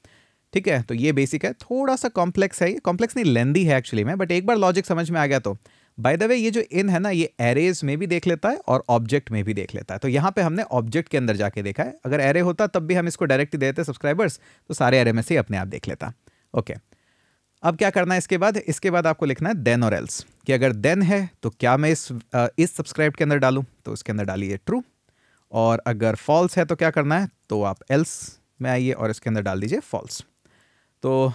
ठीक है तो ये बेसिक है थोड़ा सा कॉम्प्लेक्स है ये कॉम्प्लेक्स नहीं लेंदी है एक्चुअली में बट एक बार लॉजिक समझ में आ गया तो बाय द वे ये जो इन है ना ये एरेज में भी देख लेता है और ऑब्जेक्ट में भी देख लेता है तो यहाँ पे हमने ऑब्जेक्ट के अंदर जाके देखा है अगर एरे होता तब भी हम इसको डायरेक्ट देते सब्सक्राइबर्स तो सारे एरे में से अपने आप देख लेता ओके अब क्या करना है इसके बाद इसके बाद आपको लिखना है देन और एल्स कि अगर देन है तो क्या मैं इस इस सब्सक्राइब के अंदर डालूं तो इसके अंदर डालिए ट्रू और अगर फॉल्स है तो क्या करना है तो आप एल्स में आइए और इसके अंदर डाल दीजिए फॉल्स तो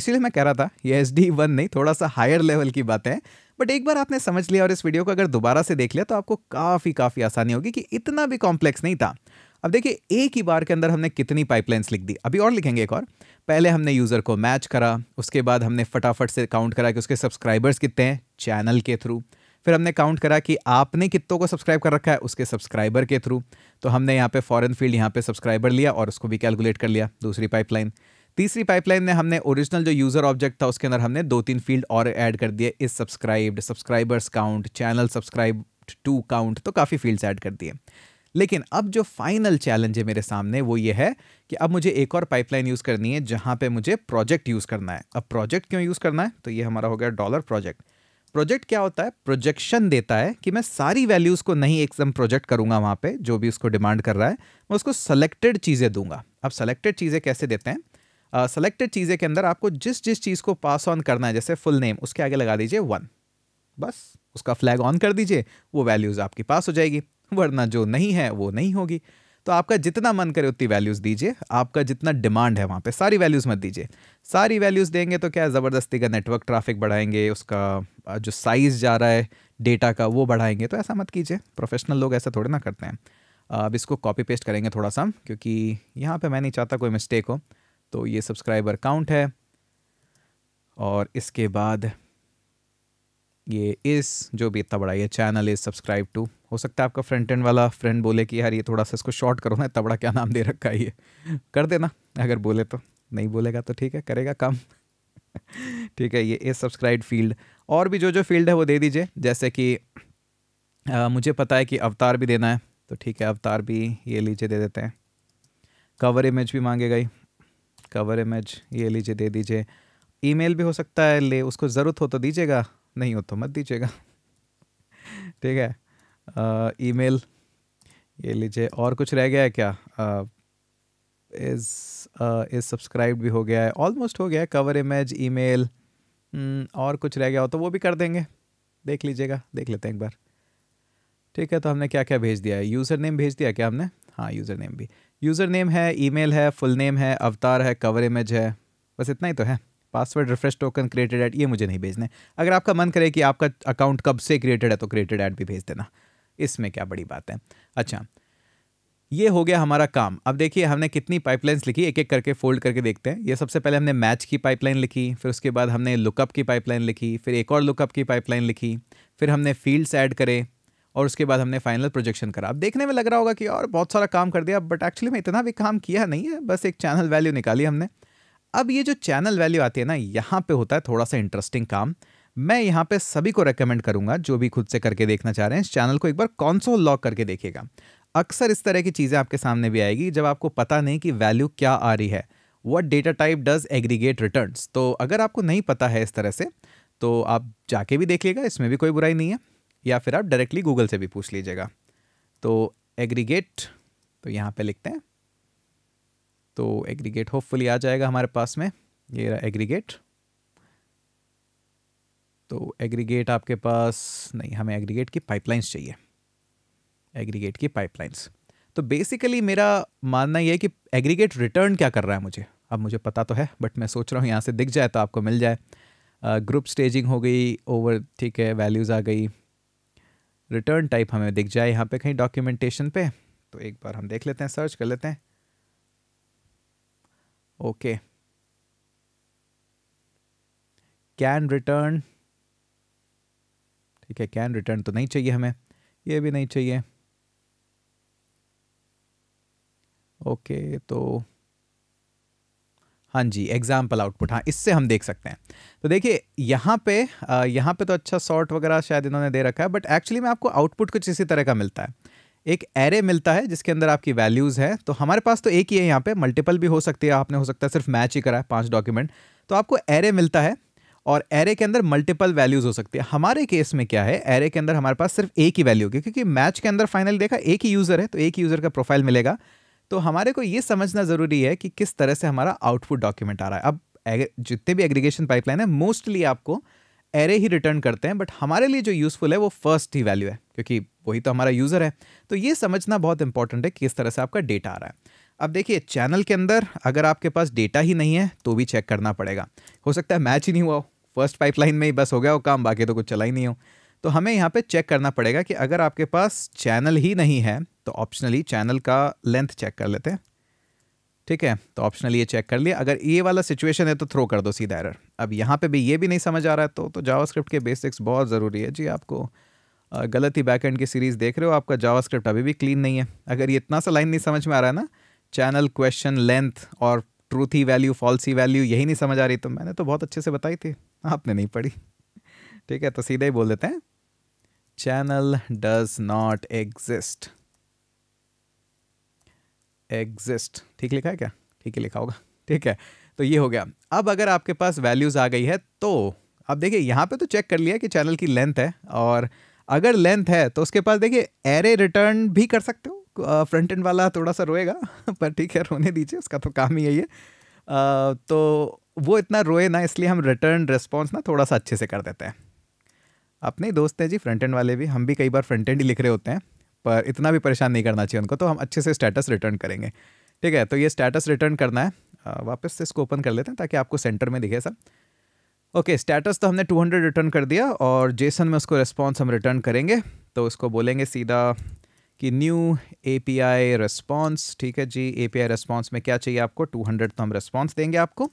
इसीलिए मैं कह रहा था ये एस डी वन नहीं थोड़ा सा हायर लेवल की बातें हैं बट एक बार आपने समझ लिया और इस वीडियो को अगर दोबारा से देख लिया तो आपको काफ़ी काफ़ी आसानी होगी कि इतना भी कॉम्प्लेक्स नहीं था अब देखिए एक ही बार के अंदर हमने कितनी पाइपलाइंस लिख दी अभी और लिखेंगे एक और पहले हमने यूज़र को मैच करा उसके बाद हमने फटाफट से काउंट करा कि उसके सब्सक्राइबर्स कितने हैं चैनल के थ्रू फिर हमने काउंट करा कि आपने कितों को सब्सक्राइब कर रखा है उसके सब्सक्राइबर के थ्रू तो हमने यहाँ पे फॉरेन फील्ड यहाँ पे सब्सक्राइबर लिया और उसको भी कैलकुलेट कर लिया दूसरी पाइपलाइन तीसरी पाइपलाइन में हमने ओरिजिनल जो यूज़र ऑब्जेक्ट था उसके अंदर हमने दो तीन फील्ड और ऐड कर दिए इस subscribed subscribers count channel subscribe to count तो काफ़ी फील्ड्स ऐड कर दिए लेकिन अब जो फाइनल चैलेंज है मेरे सामने वो ये है कि अब मुझे एक और पाइपलाइन यूज़ करनी है जहाँ पे मुझे प्रोजेक्ट यूज़ करना है अब प्रोजेक्ट क्यों यूज़ करना है तो ये हमारा हो गया डॉलर प्रोजेक्ट प्रोजेक्ट क्या होता है प्रोजेक्शन देता है कि मैं सारी वैल्यूज़ को नहीं एकदम प्रोजेक्ट करूंगा वहाँ पे जो भी उसको डिमांड कर रहा है मैं उसको सेलेक्टेड चीज़ें दूंगा अब सेलेक्टेड चीज़ें कैसे देते हैं सेलेक्टेड uh, चीज़ें के अंदर आपको जिस जिस चीज़ को पास ऑन करना है जैसे फुल नेम उसके आगे लगा दीजिए वन बस उसका फ्लैग ऑन कर दीजिए वो वैल्यूज़ आपके पास हो जाएगी वरना जो नहीं है वो नहीं होगी तो आपका जितना मन करे उतनी वैल्यूज़ दीजिए आपका जितना डिमांड है वहाँ पे सारी वैल्यूज़ मत दीजिए सारी वैल्यूज़ देंगे तो क्या ज़बरदस्ती का नेटवर्क ट्रैफिक बढ़ाएंगे उसका जो साइज़ जा रहा है डेटा का वो बढ़ाएंगे तो ऐसा मत कीजिए प्रोफेशनल लोग ऐसा थोड़े ना करते हैं अब इसको कॉपी पेस्ट करेंगे थोड़ा सा क्योंकि यहाँ पर मैं नहीं चाहता कोई मिस्टेक हो तो ये सब्सक्राइबर काउंट है और इसके बाद ये इस जो भी इतना बड़ा ये चैनल इज़ सब्सक्राइब टू हो सकता है आपका फ्रंट एंड वाला फ्रेंड बोले कि यार ये थोड़ा सा इसको शॉर्ट करो ना तबड़ा क्या नाम दे रखा है ये कर देना अगर बोले तो नहीं बोलेगा तो ठीक है करेगा काम (laughs) ठीक है ये ए सब्सक्राइब फील्ड और भी जो जो फील्ड है वो दे दीजिए जैसे कि आ, मुझे पता है कि अवतार भी देना है तो ठीक है अवतार भी ये लीजिए दे देते हैं कवर इमेज भी मांगेगा ही कवर इमेज ये लीजिए दे दीजिए ईमेल भी हो सकता है ले उसको ज़रूरत हो तो दीजिएगा नहीं हो तो मत दीजिएगा (laughs) ठीक है ईमेल ये लीजिए और कुछ रह गया है क्या इज़ इज़ सब्सक्राइब भी हो गया है ऑलमोस्ट हो गया है कवर इमेज ईमेल और कुछ रह गया हो तो वो भी कर देंगे देख लीजिएगा देख लेते हैं एक बार ठीक है तो हमने क्या क्या भेज दिया है यूज़र नेम भेज दिया क्या हमने हाँ यूज़र नेम भी यूज़र नेम है ईमेल है फुल नेम है अवतार है कवर इमेज है बस इतना ही तो है password refresh token created at ये मुझे नहीं भेजने अगर आपका मन करे कि आपका अकाउंट कब से क्रिएटेड है तो क्रिएटेड एड भी भेज देना इसमें क्या बड़ी बात है अच्छा ये हो गया हमारा काम अब देखिए हमने कितनी पाइपलाइंस लिखी एक एक करके फोल्ड करके देखते हैं ये सबसे पहले हमने मैच की पाइपलाइन लिखी फिर उसके बाद हमने लुकअप की पाइपलाइन लिखी फिर एक और लुकअप की पाइपलाइन लिखी फिर हमने फील्ड्स ऐड करे और उसके बाद हमने फाइनल प्रोजेक्शन करा अब देखने में लग रहा होगा कि और बहुत सारा काम कर दिया बट एक्चुअली में इतना भी काम किया नहीं है बस एक चैनल वैल्यू निकाली हमने अब ये जो चैनल वैल्यू आती है ना यहाँ पे होता है थोड़ा सा इंटरेस्टिंग काम मैं यहाँ पे सभी को रेकमेंड करूंगा जो भी खुद से करके देखना चाह रहे हैं इस चैनल को एक बार कॉन्सोल लॉक करके देखेगा अक्सर इस तरह की चीज़ें आपके सामने भी आएगी जब आपको पता नहीं कि वैल्यू क्या आ रही है what data type does aggregate return तो अगर आपको नहीं पता है इस तरह से तो आप जाके भी देखिएगा इसमें भी कोई बुराई नहीं है या फिर आप डायरेक्टली गूगल से भी पूछ लीजिएगा तो एग्रीगेट तो यहाँ पे लिखते हैं तो एग्रीगेट होपफुली आ जाएगा हमारे पास में ये एग्रीगेट तो एग्रीगेट आपके पास नहीं हमें एग्रीगेट की पाइपलाइंस चाहिए एग्रीगेट की पाइपलाइंस तो बेसिकली मेरा मानना यह है कि एग्रीगेट रिटर्न क्या कर रहा है मुझे अब मुझे पता तो है बट मैं सोच रहा हूँ यहाँ से दिख जाए तो आपको मिल जाए ग्रुप स्टेजिंग हो गई ओवर ठीक है वैल्यूज़ आ गई रिटर्न टाइप हमें दिख जाए यहाँ पे कहीं डॉक्यूमेंटेशन पे तो एक बार हम देख लेते हैं सर्च कर लेते हैं ओके कैन रिटर्न ठीक है कैन रिटर्न तो नहीं चाहिए हमें ये भी नहीं चाहिए ओके तो हाँ जी एग्ज़ाम्पल आउटपुट हाँ इससे हम देख सकते हैं तो देखिए यहाँ पे यहाँ पे तो अच्छा सॉर्ट वगैरह शायद इन्होंने दे रखा है बट एक्चुअली में आपको आउटपुट कुछ इसी तरह का मिलता है एक एरे मिलता है जिसके अंदर आपकी वैल्यूज़ है तो हमारे पास तो एक ही है यहाँ पे मल्टीपल भी हो सकती है आपने हो सकता है सिर्फ मैच ही करा है पाँच डॉक्यूमेंट तो आपको एरे मिलता है और एरे के अंदर मल्टीपल वैल्यूज हो सकती है हमारे केस में क्या है एरे के अंदर हमारे पास सिर्फ एक ही वैल्यू होगी क्योंकि मैच के अंदर फाइनल देखा एक ही यूज़र है तो एक ही यूज़र का प्रोफाइल मिलेगा तो हमारे को ये समझना ज़रूरी है कि किस तरह से हमारा आउटपुट डॉक्यूमेंट आ रहा है अब जितने भी एग्रीगेशन पाइपलाइन है मोस्टली आपको एरे ही रिटर्न करते हैं बट हमारे लिए जो यूज़फुल है वो फर्स्ट ही वैल्यू है क्योंकि वही तो हमारा यूज़र है तो ये समझना बहुत इंपॉर्टेंट है किस तरह से आपका डेटा आ रहा है अब देखिए चैनल के अंदर अगर आपके पास डेटा ही नहीं है तो भी चेक करना पड़ेगा हो सकता है मैच ही नहीं हुआ हो फर्स्ट पाइपलाइन में ही बस हो गया वो काम बाकी तो कुछ चला ही नहीं हो तो हमें यहाँ पे चेक करना पड़ेगा कि अगर आपके पास चैनल ही नहीं है तो ऑप्शनली चैनल का लेंथ चेक कर लेते हैं ठीक है तो ऑप्शनली ये चेक कर लिया अगर ये वाला सिचुएशन है तो थ्रो कर दो सीधा एरर अब यहाँ पे भी ये भी नहीं समझ आ रहा है तो तो जावास्क्रिप्ट के बेसिक्स बहुत ज़रूरी है जी आपको गलत ही बैकएंड की सीरीज़ देख रहे हो आपका जावास्क्रिप्ट अभी भी क्लीन नहीं है अगर ये इतना सा लाइन नहीं समझ में आ रहा है ना चैनल क्वेश्चन लेंथ और ट्रूथी वैल्यू फॉल्सी वैल्यू यही नहीं समझ आ रही तो मैंने तो बहुत अच्छे से बताई थी आपने नहीं पढ़ी ठीक है तो सीधे ही बोल देते हैं channel does not exist exist ठीक लिखा है क्या ठीक ही लिखा होगा ठीक है तो ये हो गया अब अगर आपके पास वैल्यूज़ आ गई है तो अब देखिए यहां पे तो चेक कर लिया कि चैनल की लेंथ है और अगर लेंथ है तो उसके पास देखिए एरे रिटर्न भी कर सकते हो फ्रंट एंड वाला थोड़ा सा रोएगा (laughs) पर ठीक है रोने दीजिए उसका तो काम ही यही है तो वो इतना रोए ना इसलिए हम रिटर्न रिस्पॉन्स ना थोड़ा सा अच्छे से कर देते हैं अपने दोस्त हैं जी फ्रंट एंड वाले भी हम भी कई बार फ्रंट एंड ही लिख रहे होते हैं पर इतना भी परेशान नहीं करना चाहिए उनको तो हम अच्छे से स्टेटस रिटर्न करेंगे ठीक है तो ये स्टेटस रिटर्न करना है वापस से इसको ओपन कर लेते हैं ताकि आपको सेंटर में दिखे सब ओके स्टेटस तो हमने 200 रिटर्न कर दिया और जेसन में उसको रिस्पॉन्स हम रिटर्न करेंगे तो उसको बोलेंगे सीधा कि न्यू एपीआई रेस्पॉन्स ठीक है जी एपीआई रेस्पॉन्स में क्या चाहिए आपको टू हंड्रेड तो हम रेस्पॉन्स देंगे आपको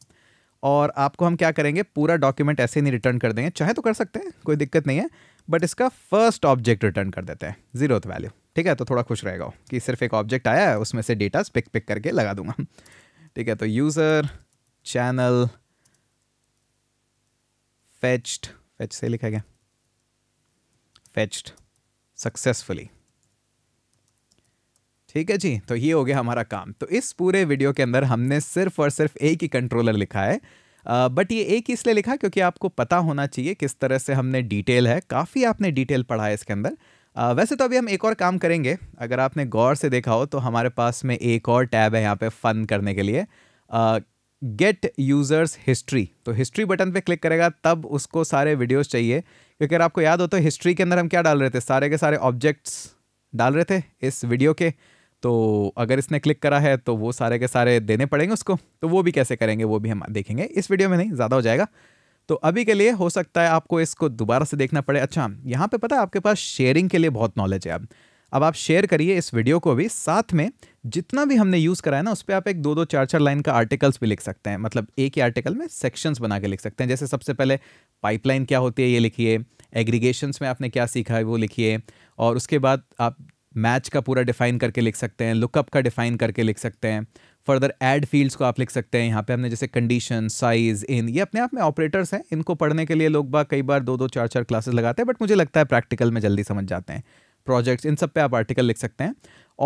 और आपको हम क्या करेंगे पूरा डॉक्यूमेंट ऐसे ही नहीं रिटर्न कर देंगे चाहे तो कर सकते हैं कोई दिक्कत नहीं है बट इसका फर्स्ट ऑब्जेक्ट रिटर्न कर देते हैं जीरो वैल्यू ठीक है तो थोड़ा खुश रहेगा कि सिर्फ एक ऑब्जेक्ट आया है उसमें से डेटा पिक पिक करके लगा दूंगा ठीक है तो यूज़र चैनल फेच्ड फेच से लिखा गया फेच्ड सक्सेसफुली ठीक है जी तो ये हो गया हमारा काम तो इस पूरे वीडियो के अंदर हमने सिर्फ और सिर्फ एक ही कंट्रोलर लिखा है बट ये एक ही इसलिए लिखा क्योंकि आपको पता होना चाहिए किस तरह से हमने डिटेल है काफ़ी आपने डिटेल पढ़ा है इसके अंदर आ, वैसे तो अभी हम एक और काम करेंगे अगर आपने गौर से देखा हो तो हमारे पास में एक और टैब है यहाँ पे फ़न करने के लिए गेट यूज़र्स हिस्ट्री तो हिस्ट्री बटन पे क्लिक करेगा तब उसको सारे वीडियोस चाहिए क्योंकि अगर आपको याद हो तो हिस्ट्री के अंदर हम क्या डाल रहे थे सारे के सारे ऑब्जेक्ट्स डाल रहे थे इस वीडियो के तो अगर इसने क्लिक करा है तो वो सारे के सारे देने पड़ेंगे उसको तो वो भी कैसे करेंगे वो भी हम देखेंगे इस वीडियो में नहीं ज़्यादा हो जाएगा तो अभी के लिए हो सकता है आपको इसको दोबारा से देखना पड़े अच्छा यहाँ पे पता है आपके पास शेयरिंग के लिए बहुत नॉलेज है अब अब आप शेयर करिए इस वीडियो को भी साथ में जितना भी हमने यूज़ करा है ना उस पर आप एक दो दो चार चार लाइन का आर्टिकल्स भी लिख सकते हैं मतलब एक ही आर्टिकल में सेक्शंस बना के लिख सकते हैं जैसे सबसे पहले पाइपलाइन क्या होती है ये लिखिए एग्रीगेशंस में आपने क्या सीखा है वो लिखिए और उसके बाद आप मैच का पूरा डिफाइन करके लिख सकते हैं लुकअप का डिफाइन करके लिख सकते हैं फर्दर एड फील्ड्स को आप लिख सकते हैं यहाँ पे हमने जैसे कंडीशन साइज इन ये अपने आप में ऑपरेटर्स हैं इनको पढ़ने के लिए लोग बाग कई बार दो दो चार चार क्लासेस लगाते हैं बट मुझे लगता है प्रैक्टिकल में जल्दी समझ जाते हैं प्रोजेक्ट्स इन सब पे आप आर्टिकल लिख सकते हैं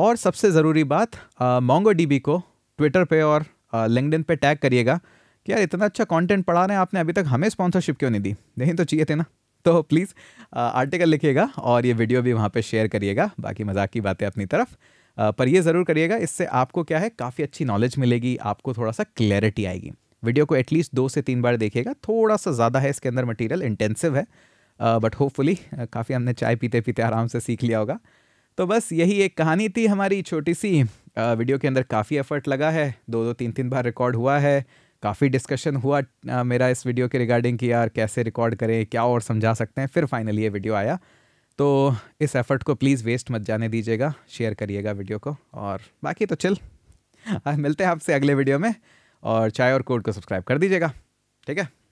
और सबसे ज़रूरी बात मोंगो डीबी को ट्विटर पर और लिंकडिन पर टैग करिएगा कि यार इतना अच्छा कॉन्टेंट पढ़ा रहे हैं आपने अभी तक हमें स्पॉन्सरशिप क्यों नहीं दी नहीं तो चाहिए थे ना तो प्लीज़ आर्टिकल uh, लिखिएगा और ये वीडियो भी वहाँ पे शेयर करिएगा बाकी मजाक की बातें अपनी तरफ uh, पर ये ज़रूर करिएगा इससे आपको क्या है काफ़ी अच्छी नॉलेज मिलेगी आपको थोड़ा सा क्लैरिटी आएगी वीडियो को एटलीस्ट दो से तीन बार देखिएगा थोड़ा सा ज़्यादा है इसके अंदर मटेरियल इंटेंसिव है बट होपफुली काफ़ी हमने चाय पीते पीते आराम से सीख लिया होगा तो बस यही एक कहानी थी हमारी छोटी सी वीडियो uh, के अंदर काफ़ी एफर्ट लगा है दो दो तीन तीन बार रिकॉर्ड हुआ है काफ़ी डिस्कशन हुआ आ, मेरा इस वीडियो के रिगार्डिंग कि यार कैसे रिकॉर्ड करें क्या और समझा सकते हैं फिर फाइनली ये वीडियो आया तो इस एफर्ट को प्लीज़ वेस्ट मत जाने दीजिएगा शेयर करिएगा वीडियो को और बाकी तो चल (laughs) मिलते हैं आपसे अगले वीडियो में और चाय और कोड को सब्सक्राइब कर दीजिएगा ठीक है